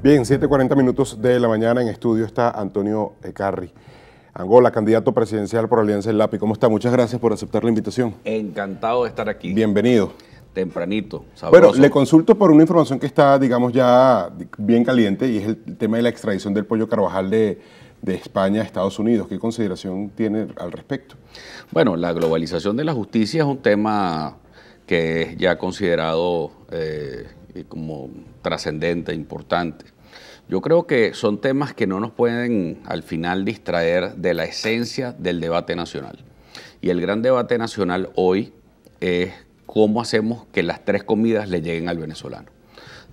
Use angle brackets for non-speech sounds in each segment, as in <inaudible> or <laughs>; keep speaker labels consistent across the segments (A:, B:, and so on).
A: Bien, 7.40 minutos de la mañana en estudio está Antonio Carri. Angola, candidato presidencial por Alianza del Lápiz. ¿Cómo está? Muchas gracias por aceptar la invitación.
B: Encantado de estar aquí. Bienvenido. Tempranito. Bueno, le
A: consulto por una información que está, digamos, ya bien caliente y es el tema de la extradición del pollo Carvajal de, España a Estados Unidos. ¿Qué consideración tiene al respecto?
B: Bueno, la globalización de la justicia es un tema que es ya considerado eh, eh, como trascendente, importante. Yo creo que son temas que no nos pueden al final distraer de la esencia del debate nacional. Y el gran debate nacional hoy es cómo hacemos que las tres comidas le lleguen al venezolano.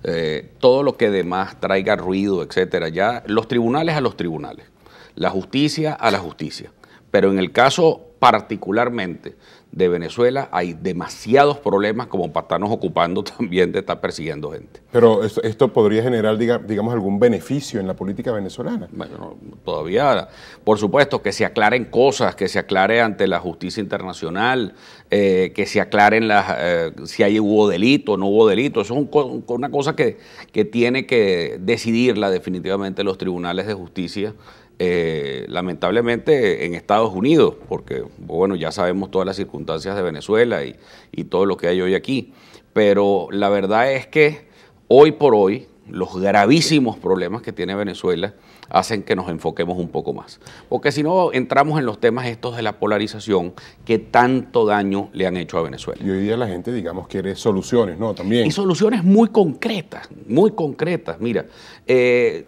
B: Eh, todo lo que demás traiga ruido, etcétera, ya los tribunales a los tribunales, la justicia a la justicia. Pero en el caso particularmente de Venezuela hay demasiados problemas como para estarnos ocupando <laughs> también de estar persiguiendo gente.
A: Pero esto, podría generar, digamos, algún beneficio en la política venezolana.
B: Bueno, todavía, por supuesto, que se aclaren cosas, que se aclare ante la justicia internacional, eh, que se aclaren las, eh, si hay, hubo delito, o no hubo delito. Eso es una cosa que, que tiene que decidirla definitivamente los tribunales de justicia eh, lamentablemente en Estados Unidos, porque bueno, ya sabemos todas las circunstancias de Venezuela y, y, todo lo que hay hoy aquí, pero la verdad es que hoy por hoy los gravísimos problemas que tiene Venezuela hacen que nos enfoquemos un poco más, porque si no entramos en los temas estos de la polarización que tanto daño le han hecho a Venezuela. Y hoy día la gente, digamos, quiere soluciones, ¿no? También. Y soluciones muy concretas, muy concretas. Mira, eh,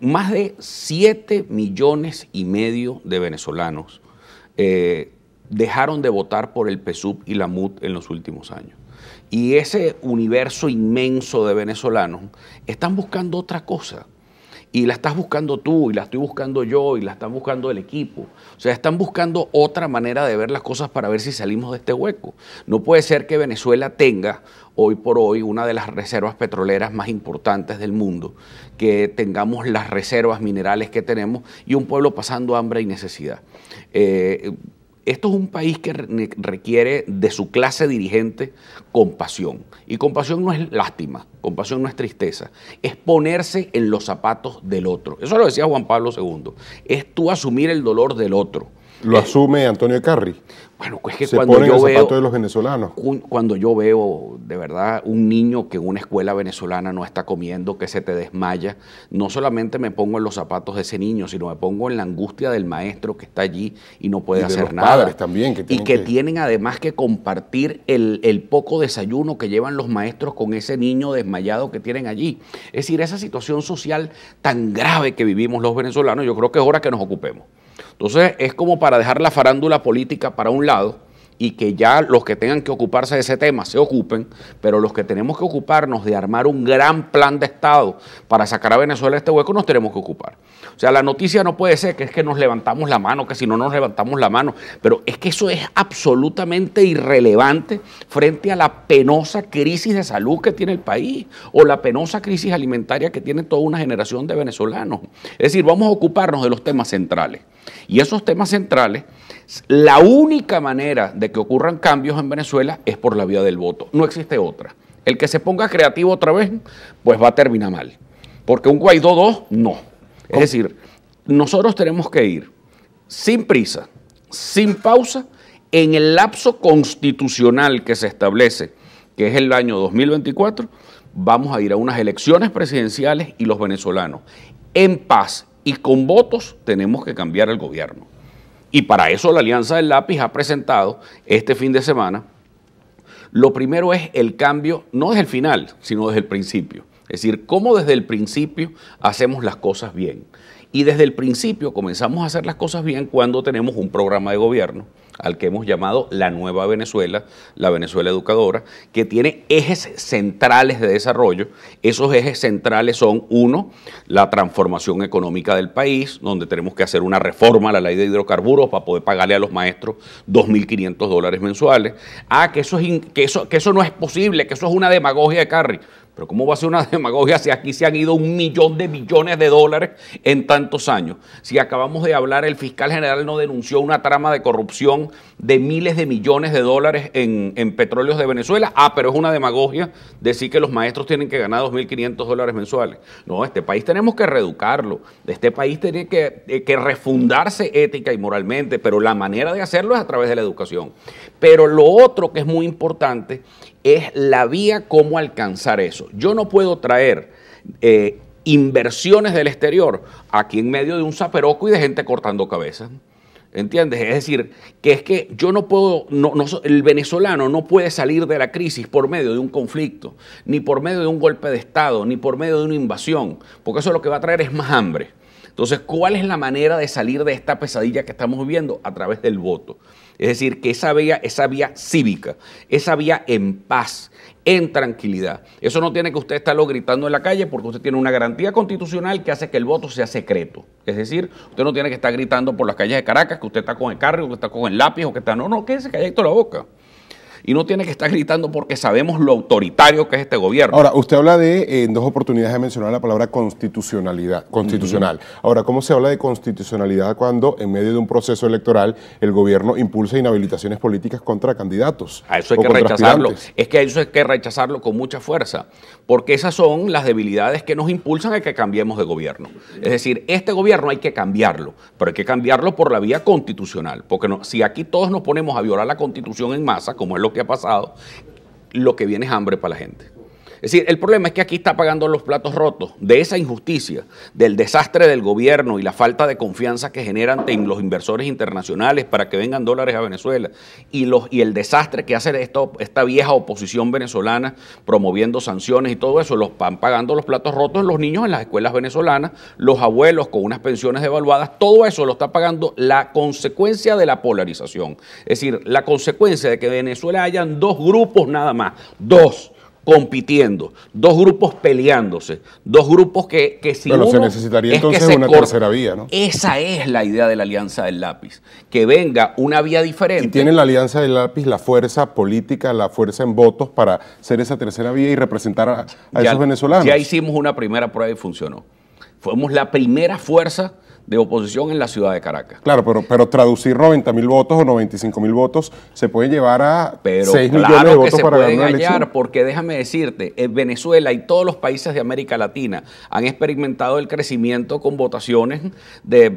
B: más de 7 millones y medio de venezolanos eh, dejaron de votar por el PSUV y la MUT en los últimos años. Y ese universo inmenso de venezolanos están buscando otra cosa. Y la estás buscando tú, y la estoy buscando yo, y la están buscando el equipo. O sea, están buscando otra manera de ver las cosas para ver si salimos de este hueco. No puede ser que Venezuela tenga hoy por hoy una de las reservas petroleras más importantes del mundo, que tengamos las reservas minerales que tenemos y un pueblo pasando hambre y necesidad. Eh, esto es un país que requiere de su clase dirigente compasión. Y compasión no es lástima, compasión no es tristeza, es ponerse en los zapatos del otro. Eso lo decía Juan Pablo II, es tú asumir el dolor del otro lo eh, asume Antonio Carri. Bueno, pues que cuando yo veo, de los venezolanos. Cuando yo veo, de verdad, un niño que en una escuela venezolana no está comiendo, que se te desmaya, no solamente me pongo en los zapatos de ese niño, sino me pongo en la angustia del maestro que está allí y no puede y hacer de los nada. Padres también, que tienen y que, tienen además que compartir el, el poco desayuno que llevan los maestros con ese niño desmayado que tienen allí. Es decir, esa situación social tan grave que vivimos los venezolanos, yo creo que es hora que nos ocupemos. Entonces es como para dejar la farándula política para un lado y que ya los que tengan que ocuparse de ese tema se ocupen, pero los que tenemos que ocuparnos de armar un gran plan de Estado para sacar a Venezuela de este hueco, nos tenemos que ocupar. O sea, la noticia no puede ser que es que nos levantamos la mano, que si no nos levantamos la mano, pero es que eso es absolutamente irrelevante frente a la penosa crisis de salud que tiene el país o la penosa crisis alimentaria que tiene toda una generación de venezolanos. Es decir, vamos a ocuparnos de los temas centrales. Y esos temas centrales la única manera de que ocurran cambios en Venezuela es por la vía del voto, no existe otra. El que se ponga creativo otra vez, pues va a terminar mal. Porque un Guaidó 2, no. Es decir, nosotros tenemos que ir sin prisa, sin pausa, en el lapso constitucional que se establece, que es el año 2024, vamos a ir a unas elecciones presidenciales y los venezolanos, en paz y con votos, tenemos que cambiar el gobierno. Y para eso la Alianza del Lápiz ha presentado este fin de semana. Lo primero es el cambio, no desde el final, sino desde el principio. Es decir, cómo desde el principio hacemos las cosas bien. Y desde el principio comenzamos a hacer las cosas bien cuando tenemos un programa de gobierno al que hemos llamado la nueva Venezuela, la Venezuela educadora, que tiene ejes centrales de desarrollo. Esos ejes centrales son, uno, la transformación económica del país, donde tenemos que hacer una reforma a la ley de hidrocarburos para poder pagarle a los maestros 2.500 dólares mensuales. Ah, que eso, es que, eso, que eso no es posible, que eso es una demagogia de Carrie. Pero ¿cómo va a ser una <laughs> demagogia si aquí se han ido un millón de millones de dólares en tantos años? Si acabamos de hablar, el fiscal general no denunció una trama de corrupción de miles de millones de dólares en, petróleos de Venezuela. Ah, pero es una demagogia decir que los maestros tienen que ganar 2.500 dólares mensuales. No, este país tenemos que reeducarlo. Este país tiene eh, que, refundarse ética y moralmente, pero la manera de hacerlo es a través de la educación. Pero lo otro que es muy importante es la vía cómo alcanzar eso. Yo no puedo traer... Eh, inversiones del exterior aquí en medio de un zaperoco y de gente cortando cabezas. ¿Entiendes? Es decir, que es que yo no puedo, no, el venezolano no puede salir de la crisis por medio de un conflicto, ni por medio de un golpe de Estado, ni por medio de una invasión, porque eso lo que va a traer es más hambre. Entonces, ¿cuál es la manera de salir de esta pesadilla que estamos viviendo? A través del voto. Es decir, que esa vía, esa vía cívica, esa vía en paz, en tranquilidad. Eso no tiene que usted estarlo gritando en la calle porque usted tiene una garantía constitucional que hace que el voto sea secreto. Es decir, usted no tiene que estar gritando por las calles de Caracas que usted está con el carro, que está con el lápiz o que está... No, no, quédese calladito la boca y no tiene que estar gritando porque sabemos lo autoritario que es este gobierno. Ahora,
A: usted habla de, en dos oportunidades de mencionar la palabra constitucionalidad, constitucional. Ahora, ¿cómo se habla de constitucionalidad cuando en medio de un proceso electoral el gobierno impulsa inhabilitaciones políticas contra candidatos? A eso hay que rechazarlo.
B: Es que a eso hay que rechazarlo con mucha fuerza, porque esas son las debilidades que nos impulsan a que cambiemos de gobierno. Es decir, este gobierno hay que cambiarlo, pero hay que cambiarlo por la vía constitucional, porque si aquí todos nos ponemos a violar la constitución en masa, como es lo que que ha pasado, lo que viene es hambre para la gente. Es decir, el problema es que aquí está pagando los platos rotos de esa injusticia, del desastre del gobierno y la falta de confianza que generan en los inversores internacionales para que vengan dólares a Venezuela y, los, y el desastre que hace esta, esta vieja oposición venezolana promoviendo sanciones y todo eso. Los van pagando los platos rotos los niños en las escuelas venezolanas, los abuelos con unas pensiones devaluadas. Todo eso lo está pagando la consecuencia de la polarización. Es decir, la consecuencia de que en Venezuela hayan dos grupos nada más. Dos compitiendo, dos grupos peleándose, dos grupos que, que si Pero se necesitaría entonces una tercera vía, ¿no? Esa es la idea de la alianza del lápiz, que venga una vía diferente. Y tiene
A: la alianza del lápiz la fuerza política, la fuerza en votos para ser esa tercera vía y representar
B: a, esos venezolanos. Ya hicimos una primera prueba y funcionó. Fuimos la primera fuerza de oposición en la ciudad de Caracas.
A: Claro, pero, pero traducir 90 mil votos o 95 mil votos se puede llevar a pero 6 claro millones de votos que se para engañar, ganar
B: Porque déjame decirte, en eh, Venezuela y todos los países de América Latina han experimentado el crecimiento con votaciones de,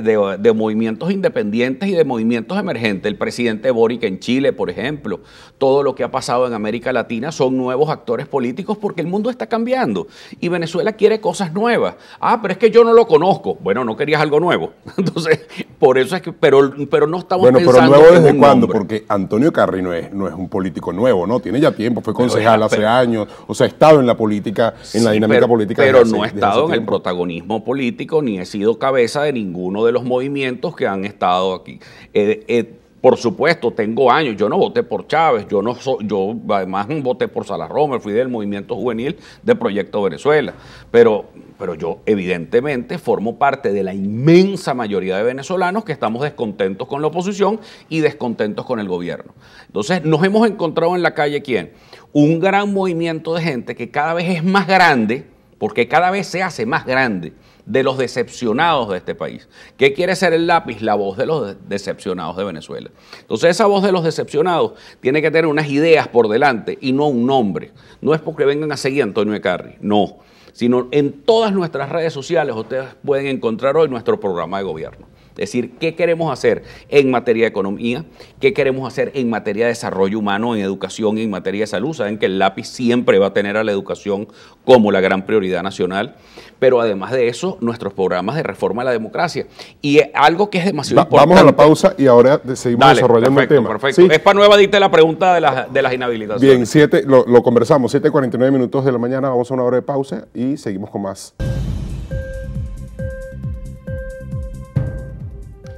B: de movimientos independientes y de movimientos emergentes. El presidente Boric en Chile, por ejemplo, todo lo que ha pasado en América Latina son nuevos actores políticos porque el mundo está cambiando y Venezuela quiere cosas nuevas. Ah, pero es que yo no lo conozco. Bueno, no quería es algo nuevo. <laughs> Entonces, por eso es que, pero, pero no estamos bueno, pensando. pero nuevo desde cuándo,
A: porque Antonio Carri no es, no es un político nuevo, ¿no? Tiene ya tiempo, fue concejal hace años, o sea, ha estado en la política, en la dinámica política. Pero no ha estado en el
B: protagonismo político, ni he sido cabeza de ninguno de los movimientos que han estado aquí. Eh, eh, por supuesto, tengo años, yo no voté por Chávez, yo no yo además voté por Salas Romer, fui del movimiento juvenil de Proyecto Venezuela, pero, pero yo evidentemente formo parte de la inmensa mayoría de venezolanos que estamos descontentos con la oposición y descontentos con el gobierno. Entonces, nos hemos encontrado en la calle quién? Un gran movimiento de gente que cada vez es más grande, porque cada vez se hace más grande de los decepcionados de este país. ¿Qué quiere ser el lápiz? La voz de los decepcionados de Venezuela. Entonces esa voz de los decepcionados tiene que tener unas ideas por delante y no un nombre. No es porque vengan a seguir a Antonio Ecarri, no, sino en todas nuestras redes sociales ustedes pueden encontrar hoy nuestro programa de gobierno. Es decir, ¿qué queremos hacer en materia de economía? ¿Qué queremos hacer en materia de desarrollo humano, en educación, en materia de salud? Saben que el lápiz siempre va a tener a la educación como la gran prioridad nacional, pero además de eso, nuestros programas de reforma a la democracia. Y algo que es demasiado importante. Vamos a la
A: pausa y ahora seguimos desarrollando el tema. Perfecto. Es
B: para nueva dite la pregunta de las, inhabilitaciones. Bien,
A: siete, lo, lo conversamos, 7.49 minutos de la mañana, vamos a una hora de pausa y seguimos con más.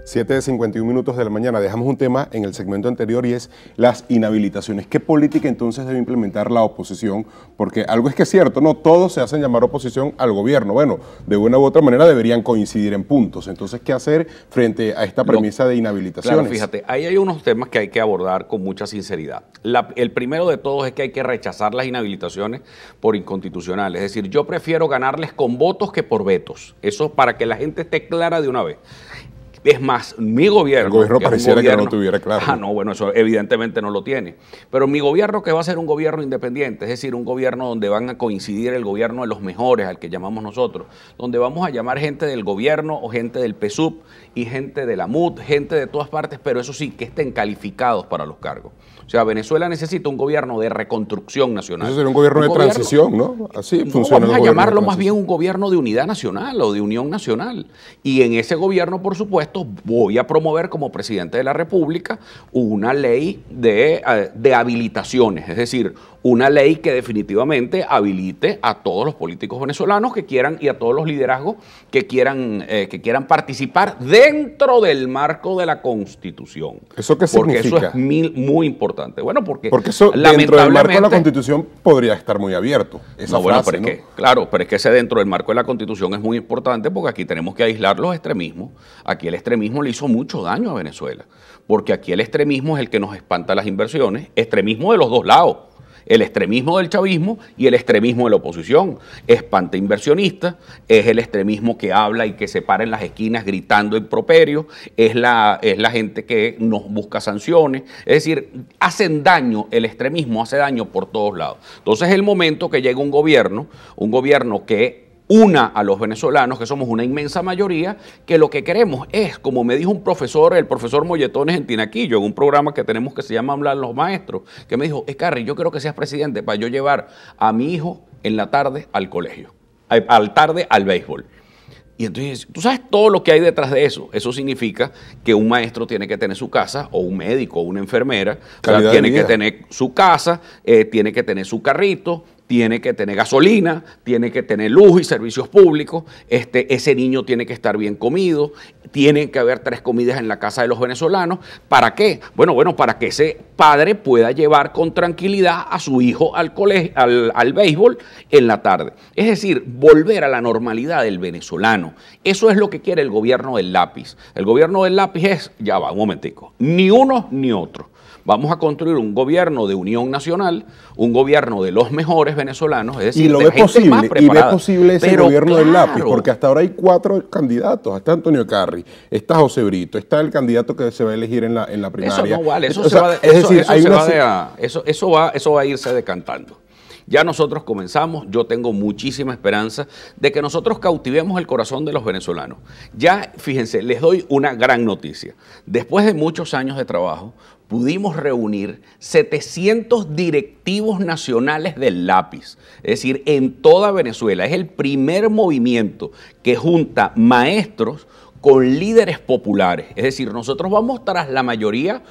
A: 7 de 51 minutos de la mañana. Dejamos un tema en el segmento anterior y es las inhabilitaciones. ¿Qué política entonces debe implementar la oposición? Porque algo es que es cierto, no todos se hacen llamar oposición al gobierno. Bueno, de una u otra manera deberían coincidir en puntos. Entonces, ¿qué hacer frente a esta premisa de inhabilitaciones? Claro, fíjate,
B: ahí hay unos temas que hay que abordar con mucha sinceridad. el primero de todos es que hay que rechazar las inhabilitaciones por inconstitucionales. Es decir, yo prefiero ganarles con votos que por vetos. Eso para que la gente esté clara de una vez. Es más, mi gobierno. El gobierno pareciera que no tuviera claro. Ah, no, bueno, eso evidentemente no lo tiene. Pero mi gobierno que va a ser un gobierno independiente, es decir, un gobierno donde van a coincidir el gobierno de los mejores, al que llamamos nosotros, donde vamos a llamar gente del gobierno o gente del PSUV y gente de la MUD, gente de todas partes, pero eso sí, que estén calificados para los cargos. O sea, Venezuela necesita un gobierno de reconstrucción nacional. Eso sería un gobierno de transición, ¿no? Así funciona. Vamos a llamarlo más bien un gobierno de unidad nacional o de unión nacional. Y en ese gobierno, por supuesto, voy a promover como presidente de la República una ley eh, de, habilitaciones, es decir, una ley que definitivamente habilite a todos los políticos venezolanos que quieran y a todos los liderazgos que quieran, eh, que quieran participar dentro del marco de la Constitución. ¿Eso qué significa? Porque eso es muy importante. Bueno, porque, dentro del marco de la Constitución podría estar muy abierto. no, es que, claro, pero es que ese dentro del marco de la Constitución es muy importante porque aquí tenemos que aislar los extremismos. Aquí el extremismo le hizo mucho daño a Venezuela, porque aquí el extremismo es el que nos espanta las inversiones, extremismo de los dos lados, el extremismo del chavismo y el extremismo de la oposición. Espanta inversionistas, es el extremismo que habla y que se para en las esquinas gritando improperios, es la, es la gente que nos busca sanciones. Es decir, hacen daño, el extremismo hace daño por todos lados. Entonces es el momento que llega un gobierno, un gobierno que una a los venezolanos, que somos una inmensa mayoría, que lo que queremos es, como me dijo un profesor, el profesor Molletones en Tinaquillo, en un programa que tenemos que se llama Hablar los Maestros, que me dijo, Escarri, yo quiero que seas presidente para yo llevar a mi hijo en la tarde al colegio, eh, al tarde al béisbol. Y entonces, tú sabes todo lo que hay detrás de eso. Eso significa que un maestro tiene que tener su casa, o un médico, o una enfermera, tiene que tener su casa, eh, tiene que tener su carrito, tiene que tener gasolina, tiene que tener luz y servicios públicos, este, ese niño tiene que estar bien comido, tiene que haber tres comidas en la casa de los venezolanos. ¿Para qué? Bueno, bueno, para que ese padre pueda llevar con tranquilidad a su hijo al, colegio, al, al béisbol en la tarde. Es decir, volver a la normalidad del venezolano. Eso es lo que quiere el gobierno del lápiz. El gobierno del lápiz es, ya va, un momentico, ni uno ni otro. Vamos a construir un gobierno de unión nacional, un gobierno de los mejores venezolanos, es decir, y lo de ve posible, más preparada. Y ve posible ese gobierno del lápiz, porque
A: hasta ahora hay cuatro candidatos. Está Antonio Carri, está José Brito, está el candidato que se va a elegir en la, en la primaria. Eso no vale, eso
B: eso va a irse decantando. Ya nosotros comenzamos, yo tengo muchísima esperanza de que nosotros cautivemos el corazón de los venezolanos. Ya, fíjense, les doy una gran noticia. Después de muchos años de trabajo, pudimos reunir 700 directivos nacionales del lápiz, es decir, en toda Venezuela. Es el primer movimiento que junta maestros con líderes populares. Es decir, nosotros vamos tras la mayoría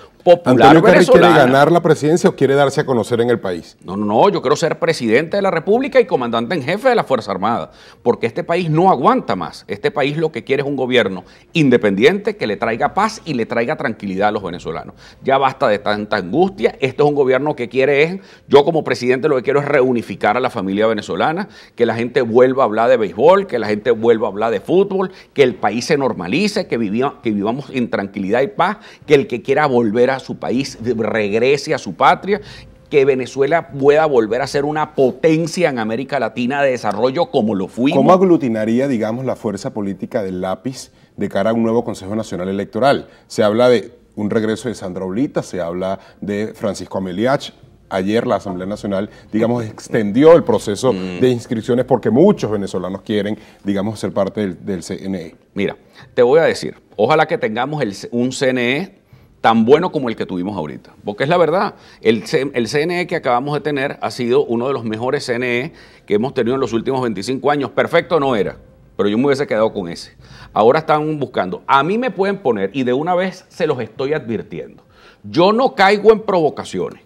B: Antonio quiere ganar
A: la presidencia o quiere darse a conocer en el país?
B: No, no, no, yo quiero ser presidente de la República y comandante en jefe de la Fuerza Armada, porque este país no aguanta más. Este país lo que quiere es un gobierno independiente que le traiga paz y le traiga tranquilidad a los venezolanos. Ya basta de tanta angustia, este es un gobierno que quiere es, yo como presidente lo que quiero es reunificar a la familia venezolana, que la gente vuelva a hablar de béisbol, que la gente vuelva a hablar de fútbol, que el país se normalice, que, que vivamos en tranquilidad y paz, que el que quiera volver a a su país, regrese a su patria que Venezuela pueda volver a ser una potencia en América Latina de desarrollo como lo fuimos. ¿Cómo
A: aglutinaría, digamos, la fuerza política del lápiz de cara a un nuevo Consejo Nacional Electoral? Se habla de un regreso de Sandra Olita, se habla de Francisco Ameliach, ayer la Asamblea Nacional, digamos, extendió el proceso mm. de inscripciones porque muchos venezolanos quieren, digamos, ser parte del, del, CNE.
B: Mira, te voy a decir, ojalá que tengamos el, un CNE tan bueno como el que tuvimos ahorita. Porque es la verdad, el, el CNE que acabamos de tener ha sido uno de los mejores CNE que hemos tenido en los últimos 25 años. Perfecto no era, pero yo me hubiese quedado con ese. Ahora están buscando. A mí me pueden poner, y de una vez se los estoy advirtiendo, yo no caigo en provocaciones.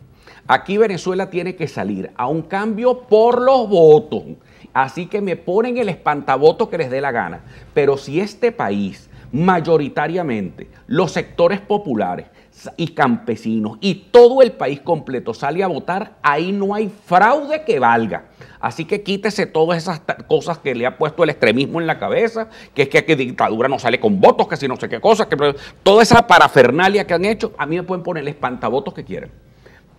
B: Aquí Venezuela tiene que salir a un cambio por los votos. Así que me ponen el espantaboto que les dé la gana. Pero si este país mayoritariamente los sectores populares y campesinos y todo el país completo sale a votar, ahí no hay fraude que valga. Así que quítese todas esas cosas que le ha puesto el extremismo en la cabeza, que es que, que dictadura no sale con votos, que si no sé qué cosas, que toda esa parafernalia que han hecho, a mí me pueden ponerle el que quieran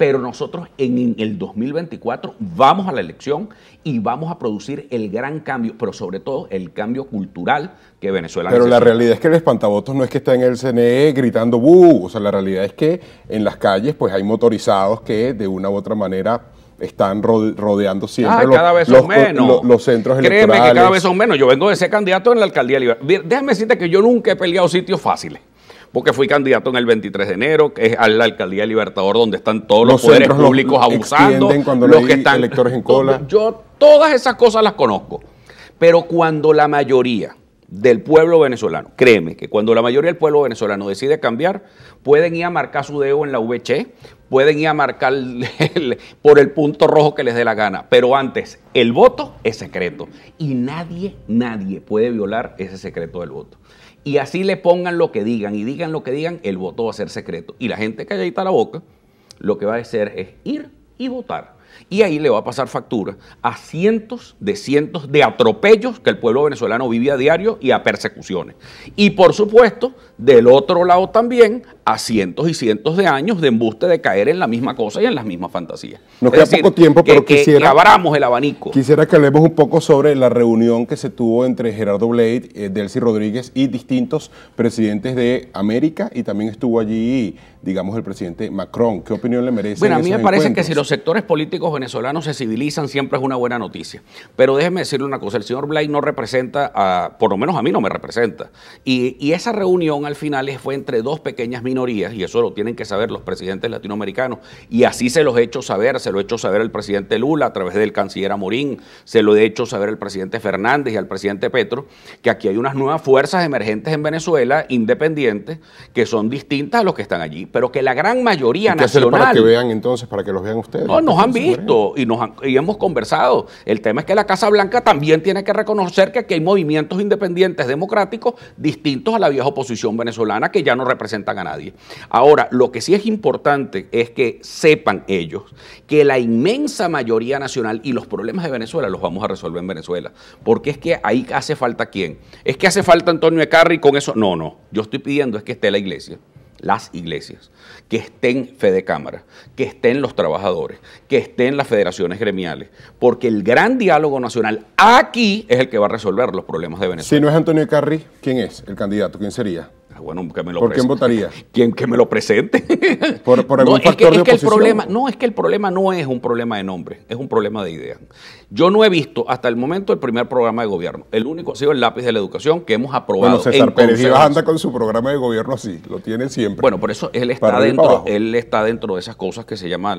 B: pero nosotros en el 2024 vamos a la elección y vamos a producir el gran cambio, pero sobre todo el cambio cultural que Venezuela Pero la realidad
A: es que el espantabotos no es que está en el CNE gritando ¡bu! O sea, la realidad es que en las calles pues hay motorizados que de una u otra manera están rodeando siempre los, cada vez menos. Los, centros electorales. Créeme que cada vez son
B: menos. Yo vengo de ser candidato en la alcaldía liberal. Déjame decirte que yo nunca he peleado sitios fáciles porque fui candidato en el 23 de enero, que es a la alcaldía de Libertador, donde están todos los, poderes públicos abusando, los que están electores en cola. Yo todas esas cosas las conozco, pero cuando la mayoría del pueblo venezolano, créeme que cuando la mayoría del pueblo venezolano decide cambiar, pueden ir a marcar su dedo en la VCH, pueden ir a marcar por el punto rojo que les dé la gana. Pero antes, el voto es secreto y nadie, nadie puede violar ese secreto del voto. Y así le pongan lo que digan y digan lo que digan, el voto va a ser secreto. Y la gente que haya la boca, lo que va a hacer es ir y votar. Y ahí le va a pasar factura a cientos de cientos de atropellos que el pueblo venezolano vive a diario y a persecuciones. Y por supuesto, del otro lado también, a cientos y cientos de años de embuste de caer en la misma cosa y en las mismas fantasías. Nos queda poco tiempo, pero quisiera. Que el abanico. Quisiera
A: que hablemos un poco sobre la reunión que se tuvo entre Gerardo Blade, eh, Delcy Rodríguez y distintos presidentes de América y también estuvo allí digamos, el presidente Macron. ¿Qué opinión le merece? Bueno, a mí me parece que si
B: los sectores políticos venezolanos se civilizan siempre es una buena noticia. Pero déjeme decirle una cosa, el señor Blay no representa, a, por lo menos a mí no me representa. Y, esa reunión al final fue entre dos pequeñas minorías, y eso lo tienen que saber los presidentes latinoamericanos, y así se los he hecho saber, se lo he hecho saber el presidente Lula a través del canciller Amorín, se lo he hecho saber el presidente Fernández y al presidente Petro, que aquí hay unas nuevas fuerzas emergentes en Venezuela, independientes, que son distintas a los que están allí pero que la gran mayoría nacional. Hacer para que vean entonces, para que los vean ustedes? No, nos han visto y nos hemos conversado. El tema es que la Casa Blanca también tiene que reconocer que aquí hay movimientos independientes democráticos distintos a la vieja oposición venezolana que ya no representan a nadie. Ahora, lo que sí es importante es que sepan ellos que la inmensa mayoría nacional y los problemas de Venezuela los vamos a resolver en Venezuela. Porque es que ahí hace falta quién. Es que hace falta Antonio Ecarri con eso. No, no. Yo estoy pidiendo es que esté la iglesia las iglesias, que estén de Cámara, que estén los trabajadores, que estén las federaciones gremiales, porque el gran diálogo nacional aquí es el que va a resolver los problemas de Venezuela.
A: Si no es Antonio Carri, ¿quién es el
B: candidato? ¿Quién sería? Bueno, ¿Por quién votaría? ¿Quién, que me lo presente. <laughs> ¿Por, algún factor es que, de oposición? el problema, No, es que el problema no es un problema de nombre, es un problema de idea. Yo no he visto hasta el momento el primer programa de gobierno. El único ha sido el lápiz de la educación que hemos aprobado. Bueno, César Pérez Ibas anda
A: con su programa de gobierno así, lo tiene siempre. Bueno, por eso él está, dentro,
B: él está dentro de esas cosas que se llama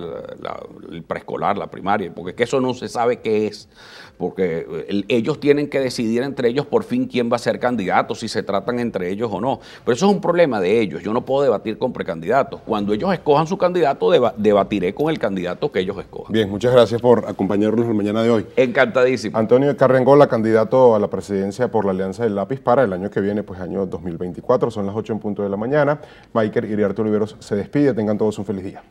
B: el preescolar, la primaria, porque es que eso no se sabe qué es, porque eh, ellos tienen que decidir entre ellos por fin quién va a ser candidato, si se tratan entre ellos o no eso es un problema de ellos. Yo no puedo debatir con precandidatos. Cuando ellos escojan su candidato, debatiré con el candidato que ellos escojan.
A: Bien, muchas gracias por acompañarnos en la mañana de hoy.
B: Encantadísimo.
A: Antonio Carrengola, candidato a la presidencia por la Alianza del Lápiz para el año que viene, pues año 2024. Son las 8 en punto de la mañana. Michael Iriarte Oliveros se despide. Tengan todos un feliz día.